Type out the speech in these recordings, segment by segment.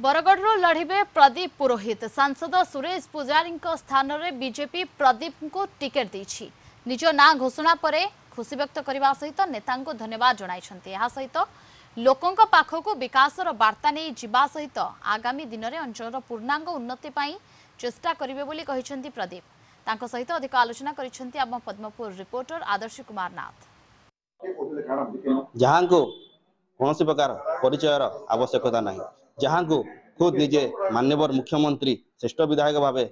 ବରଗଡ଼ରୁ ଲଢ଼ିବେ ପ୍ରଦୀପ ପୁରୋହିତ ସାଂସଦ ସୁରେଶ ପୂଜାରୀଙ୍କ ସ୍ଥାନରେ ବିଜେପି ପ୍ରଦୀପଙ୍କୁ ଟିକେଟ୍ ଦେଇଛି ନିଜ ନାଁ ଘୋଷଣା ପରେ ଖୁସି ବ୍ୟକ୍ତ କରିବା ସହିତ ନେତାଙ୍କୁ ଧନ୍ୟବାଦ ଜଣାଇଛନ୍ତି ଏହା ସହିତ ଲୋକଙ୍କ ପାଖକୁ ବିକାଶର ବାର୍ତ୍ତା ନେଇ ଯିବା ସହିତ ଆଗାମୀ ଦିନରେ ଅଞ୍ଚଳର ପୂର୍ଣ୍ଣାଙ୍ଗ ଉନ୍ନତି ପାଇଁ ଚେଷ୍ଟା କରିବେ ବୋଲି କହିଛନ୍ତି ପ୍ରଦୀପ ତାଙ୍କ ସହିତ ଅଧିକ ଆଲୋଚନା କରିଛନ୍ତି ଆମ ପଦ୍ମପୁର ରିପୋର୍ଟର ଆଦର୍ଶ କୁମାର ନାଥ ଯାହାଙ୍କୁ କୌଣସି ପ୍ରକାର ପରିଚୟର ଆବଶ୍ୟକତା ନାହିଁ ଯାହାଙ୍କୁ ଖୁଦ୍ ନିଜେ ମାନ୍ୟବର ମୁଖ୍ୟମନ୍ତ୍ରୀ ଶ୍ରେଷ୍ଠ ବିଧାୟକ ଭାବେ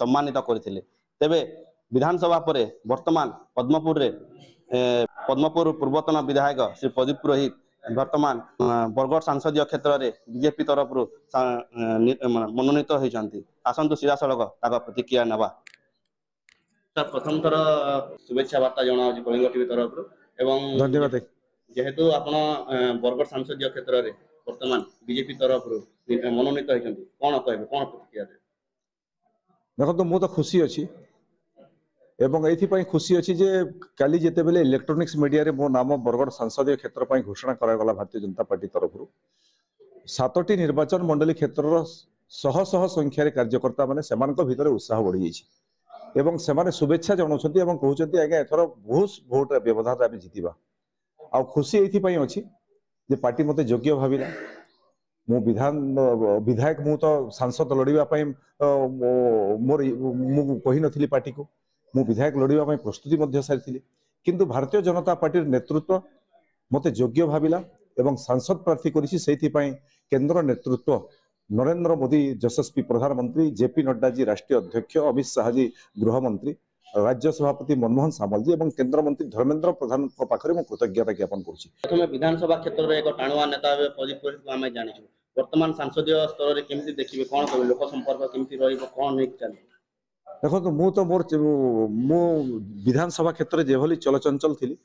ସମ୍ମାନିତ କରିଥିଲେ ତେବେ ବିଧାନସଭା ପରେ ବର୍ତ୍ତମାନ ପଦ୍ମପୁରରେ ପଦ୍ମପୁର ପୂର୍ବତନ ବିଧାୟକ ଶ୍ରୀ ପ୍ରଦୀପ ପୁରୋହିତ ବର୍ତ୍ତମାନ ବରଗଡ଼ ସାଂସଦୀୟ କ୍ଷେତ୍ରରେ ବିଜେପି ତରଫରୁ ମନୋନୀତ ହୋଇଛନ୍ତି ଆସନ୍ତୁ ସିଧାସଳଖ ତାଙ୍କ ପ୍ରତିକ୍ରିୟା ନେବା ସାର୍ ପ୍ରଥମ ଥର ଶୁଭେଚ୍ଛା ବାର୍ତ୍ତା ଜଣାଉଛି କଳିଙ୍ଗ ଟିଭି ତରଫରୁ ଏବଂ ଧନ୍ୟବାଦ ଯେହେତୁ ଆପଣ ବରଗଡ଼ ସାଂସଦୀୟ କ୍ଷେତ୍ରରେ বর্তমান বিজেপি ବିଜେପି মনোনীত হয়েছেন ହୋଇଛନ୍ତି କ'ଣ କହିବେ প্রতিক্রিয়া দেবে দেখুন তো ତ খুশি অ এবং এইপাই খুশি অছি যে কালি যেতবে ইলেকট্রোনিক্স মিডিয়ায় মো নাম বরগড় সাংসদীয় ক্ষেত্র ঘোষণা করা ভারতীয় জনতা পার্টি তরফর সাতটি নির্বাচন মন্ডলী ক্ষেত্র শহ শহ সংখ্যার কার্যকর্তা মানে সে ভিতরে উৎসাহ বড়ি যাই এবং সে শুভেচ্ছা জনাওছেন এবং কুমার আজ্ঞা এথর বহু ভোট ব্যবধান আমি জিতবা আুশি এইপাই অছি ଯେ ପାର୍ଟି ମୋତେ ଯୋଗ୍ୟ ଭାବିଲା ମୁଁ ବିଧାନ ବିଧାୟକ ମୁଁ ତ ସାଂସଦ ଲଢ଼ିବା ପାଇଁ ମୋର ମୁଁ କହିନଥିଲି ପାର୍ଟିକୁ ମୁଁ ବିଧାୟକ ଲଢ଼ିବା ପାଇଁ ପ୍ରସ୍ତୁତି ମଧ୍ୟ ସାରିଥିଲି କିନ୍ତୁ ଭାରତୀୟ ଜନତା ପାର୍ଟିର ନେତୃତ୍ୱ ମୋତେ ଯୋଗ୍ୟ ଭାବିଲା ଏବଂ ସାଂସଦ ପ୍ରାର୍ଥୀ କରିଛି ସେଇଥିପାଇଁ କେନ୍ଦ୍ର ନେତୃତ୍ୱ ନରେନ୍ଦ୍ର ମୋଦି ଯଶସ୍ୱୀ ପ୍ରଧାନମନ୍ତ୍ରୀ ଜେପି ନଡ୍ଡାଜୀ ରାଷ୍ଟ୍ରୀୟ ଅଧ୍ୟକ୍ଷ ଅମିତ ଶାହାଜୀ ଗୃହମନ୍ତ୍ରୀ রাজ্য সভাপতি মনমোহন সামলজি এবং কেন্দ্রমন্ত্রী ধর্মেন্দ্র প্রধানଙ୍କ পাখରେ ମୁଁ କୃତଜ୍ଞତା ଜ୍ଞାପନ କରୁଛି ପ୍ରଥମେ ବିଧାନସଭା କ୍ଷେତ୍ରରେ ଏକ ଟାଣୁଆ ନେତା ଭାବେ ପ୍ରଦୀପ ପୁରୀଙ୍କୁ ଆମେ ଜାଣିଛୁ ବର୍ତ୍ତମାନ ସାଂସଦୀୟ ସ୍ତରରେ କେମିତି ଦେଖିବେ କ'ଣ କହିବେ ଲୋକ ସମ୍ପର୍କ କେମିତି ରହିବ କ'ଣ ନେଇକି ଚାଲିବ ଦେଖନ୍ତୁ ମୁଁ ତ ମୋର ମୁଁ ବିଧାନସଭା କ୍ଷେତ୍ରରେ ଯେଭଳି ଚଳଚଞ୍ଚଳ ଥିଲି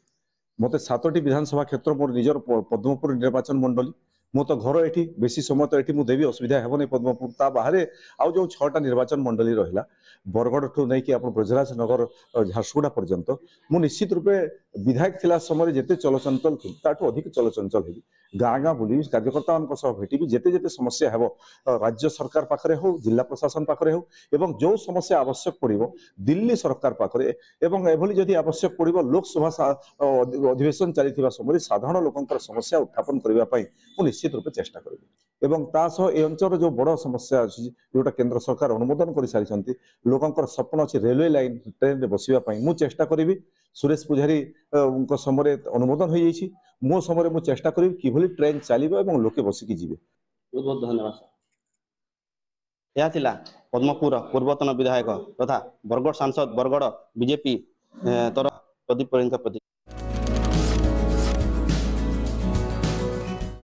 ମୋତେ ସାତଟି ବିଧାନସଭା କ୍ଷେତ୍ର ମୋର ନିଜର ପଦ୍ମପୁର ନିର୍ବାଚନ ମଣ୍ଡଳୀ মো তো ঘর এটি বেশি সময় তো এটি মু দেবি অসুবিধা হেবনি পদ্মপুর তা বাহারে আউ যে ছটা নির্বাচন মন্ডলী রহিলা বরগড় ঠু নেই আপনার ব্রজরাজ নগর ঝারসুগুড়া পর্যন্ত মু নিশ্চিত রূপে ବିଧାୟକ ଥିଲା ସମୟରେ ଯେତେ ଚଳଚଞ୍ଚଳ ଥିଲି ତାଠୁ ଅଧିକ ଚଳଚଞ୍ଚଳ ହେବି ଗାଁ ଗାଁ ବୁଲିବି କାର୍ଯ୍ୟକର୍ତ୍ତାମାନଙ୍କ ସହ ଭେଟିବି ଯେତେ ଯେତେ ସମସ୍ୟା ହେବ ରାଜ୍ୟ ସରକାର ପାଖରେ ହେଉ ଜିଲ୍ଲା ପ୍ରଶାସନ ପାଖରେ ହେଉ ଏବଂ ଯେଉଁ ସମସ୍ୟା ଆବଶ୍ୟକ ପଡ଼ିବ ଦିଲ୍ଲୀ ସରକାର ପାଖରେ ଏବଂ ଏଭଳି ଯଦି ଆବଶ୍ୟକ ପଡ଼ିବ ଲୋକସଭା ଅଧିବେଶନ ଚାଲିଥିବା ସମୟରେ ସାଧାରଣ ଲୋକଙ୍କର ସମସ୍ୟା ଉତ୍ଥାପନ କରିବା ପାଇଁ ମୁଁ ନିଶ୍ଚିତ ରୂପେ ଚେଷ୍ଟା କରିବି ଏବଂ ତା ସହ ଏ ଅଞ୍ଚଳର ଯେଉଁ ବଡ଼ ସମସ୍ୟା ଅଛି ଯେଉଁଟା କେନ୍ଦ୍ର ସରକାର ଅନୁମୋଦନ କରିସାରିଛନ୍ତି ଲୋକଙ୍କର ସ୍ୱପ୍ନ ଅଛି ରେଲୱେ ଲାଇନ୍ ଟ୍ରେନ୍ରେ ବସିବା ପାଇଁ ମୁଁ ଚେଷ୍ଟା କରିବି ସୁରେଶ ପୂଜାରୀଙ୍କ ସମୟରେ ଅନୁମୋଦନ ହୋଇଯାଇଛି ମୋ ସମୟରେ ମୁଁ ଚେଷ୍ଟା କରିବି କିଭଳି ଟ୍ରେନ୍ ଚାଲିବ ଏବଂ ଲୋକେ ବସିକି ଯିବେ ବହୁତ ବହୁତ ଧନ୍ୟବାଦ ସାର୍ ଏହା ଥିଲା ପଦ୍ମପୁରର ପୂର୍ବତନ ବିଧାୟକ ତଥା ବରଗଡ଼ ସାଂସଦ ବରଗଡ଼ ବିଜେପି ତର ପ୍ରଦୀପ ପରିଙ୍କ ପ୍ରତିକ୍ରିୟା